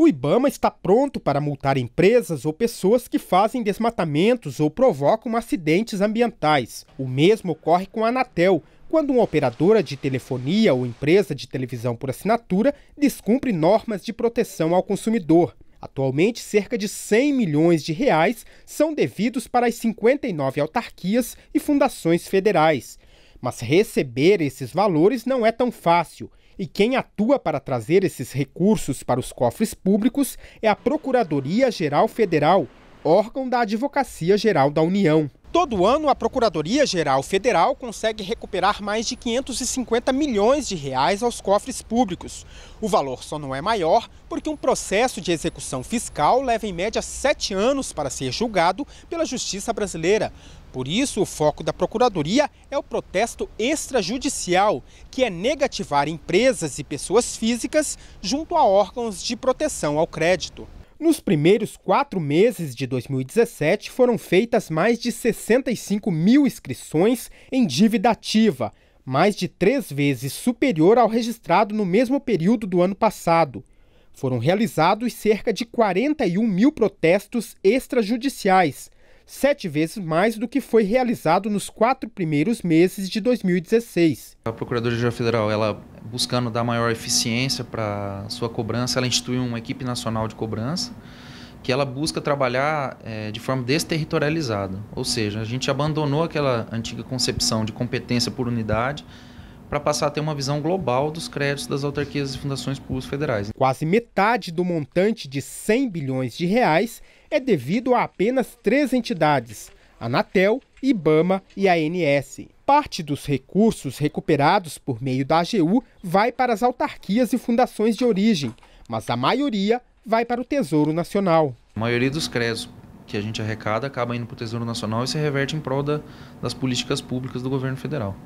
O Ibama está pronto para multar empresas ou pessoas que fazem desmatamentos ou provocam acidentes ambientais. O mesmo ocorre com a Anatel, quando uma operadora de telefonia ou empresa de televisão por assinatura descumpre normas de proteção ao consumidor. Atualmente, cerca de 100 milhões de reais são devidos para as 59 autarquias e fundações federais. Mas receber esses valores não é tão fácil e quem atua para trazer esses recursos para os cofres públicos é a Procuradoria-Geral Federal, órgão da Advocacia Geral da União. Todo ano, a Procuradoria-Geral Federal consegue recuperar mais de 550 milhões de reais aos cofres públicos. O valor só não é maior porque um processo de execução fiscal leva em média sete anos para ser julgado pela Justiça Brasileira. Por isso, o foco da Procuradoria é o protesto extrajudicial, que é negativar empresas e pessoas físicas junto a órgãos de proteção ao crédito. Nos primeiros quatro meses de 2017, foram feitas mais de 65 mil inscrições em dívida ativa, mais de três vezes superior ao registrado no mesmo período do ano passado. Foram realizados cerca de 41 mil protestos extrajudiciais sete vezes mais do que foi realizado nos quatro primeiros meses de 2016. A Procuradoria Federal, ela buscando dar maior eficiência para sua cobrança, ela institui uma equipe nacional de cobrança que ela busca trabalhar é, de forma desterritorializada, ou seja, a gente abandonou aquela antiga concepção de competência por unidade para passar a ter uma visão global dos créditos das autarquias e fundações públicas federais. Quase metade do montante de 100 bilhões de reais é devido a apenas três entidades: Anatel, IBAMA e ANS. Parte dos recursos recuperados por meio da AGU vai para as autarquias e fundações de origem, mas a maioria vai para o Tesouro Nacional. A maioria dos créditos que a gente arrecada acaba indo para o Tesouro Nacional e se reverte em prol da, das políticas públicas do governo federal.